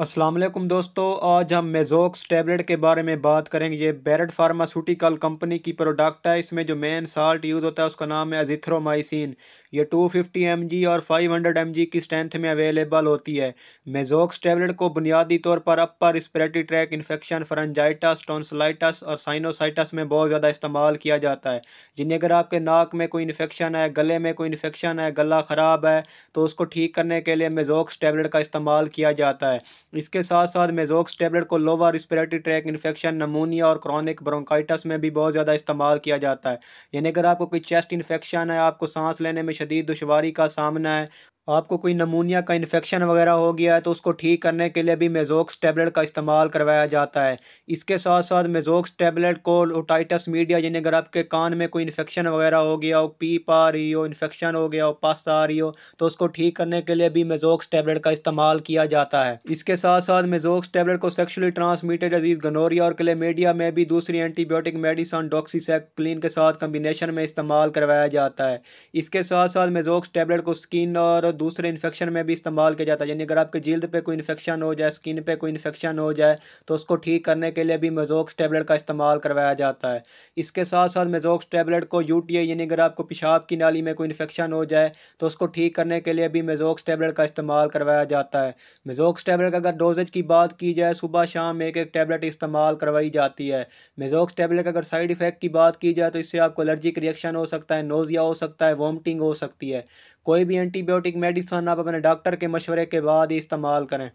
असलम दोस्तों आज हम मेजोक्स टैबलेट के बारे में बात करेंगे ये बैरट फार्मास्यूटिकल कंपनी की प्रोडक्ट है इसमें जो मेन साल्ट यूज़ होता है उसका नाम है अजिथ्रोमाइसिन ये 250 फिफ्टी और 500 हंड्रेड की स्ट्रेंथ में अवेलेबल होती है मेजोक्स टैबलेट को बुनियादी तौर पर upper respiratory tract infection pharyngitis tonsillitis और साइनोसाइटस में बहुत ज़्यादा इस्तेमाल किया जाता है जिन्हें अगर आपके नाक में कोई इन्फेक्शन है गले में कोई इन्फेक्शन है गला ख़राब है तो उसको ठीक करने के लिए मेजोक्स टैबलेट का इस्तेमाल किया जाता है इसके साथ साथ मेजोक्स टेबलेट को lower respiratory tract infection pneumonia और क्रॉनिक ब्रोंकाइटस में भी बहुत ज़्यादा इस्तेमाल किया जाता है यानी अगर आपको कोई चेस्ट इन्फेक्शन है आपको सांस लेने में शदीद दुशारी का सामना है आपको कोई नमूनिया का इन्फेक्शन वगैरह हो गया है तो उसको ठीक करने के लिए भी मेजोक्स टैबलेट का इस्तेमाल करवाया जाता है इसके साथ साथ मेजोक्स टैबलेट को ओटाइटस मीडिया यानी अगर आपके कान में कोई इन्फेक्शन वगैरह हो गया हो पीप आ रही हो इन्फेक्शन हो गया हो पस आ रही हो तो उसको ठीक करने के लिए भी मेजोक्स टैबलेट का इस्तेमाल किया जाता है इसके साथ साथ मेजोक्स टैबलेट को सेक्शुअली ट्रांसमिटेड डिजीज़ गनोरिया और क्लेमेडिया में भी दूसरी एंटीबायोटिक मेडिसन डॉक्सीसेक्लिन के साथ कम्बिनेशन में इस्तेमाल करवाया जाता है इसके साथ साथ मेजोक्स टैबलेट को स्किन और दूसरे इन्फेक्शन में भी इस्तेमाल किया जाता है यानी अगर आपके जल्द पे कोई इन्फेक्शन हो जाए स्किन पे कोई इन्फेक्शन हो जाए तो उसको ठीक करने के लिए भी मेजोक्स टैबलेट का इस्तेमाल करवाया जाता है इसके साथ साथ मेजोक्स टैबलेट को यू यानी अगर आपको पेशाब की नाली में कोई इन्फेक्शन हो जाए तो उसको ठीक करने के लिए भी मेजोक्स टैबलेट का इस्तेमाल करवाया जाता है मेजोक्स टैबलेट का अगर डोजेज की बात की जाए सुबह शाम एक एक टैबलेट इस्तेमाल करवाई जाती है मेजोक्स टैबलेट अगर साइड इफ़ेक्ट की बात की जाए तो इससे आपको एलर्जिक रिएक्शन हो सकता है नोज़िया हो सकता है वॉमिटिंग हो सकती है कोई भी एंटीबायोटिक मेडिसन आप अपने डॉक्टर के मशवरे के बाद ही इस्तेमाल करें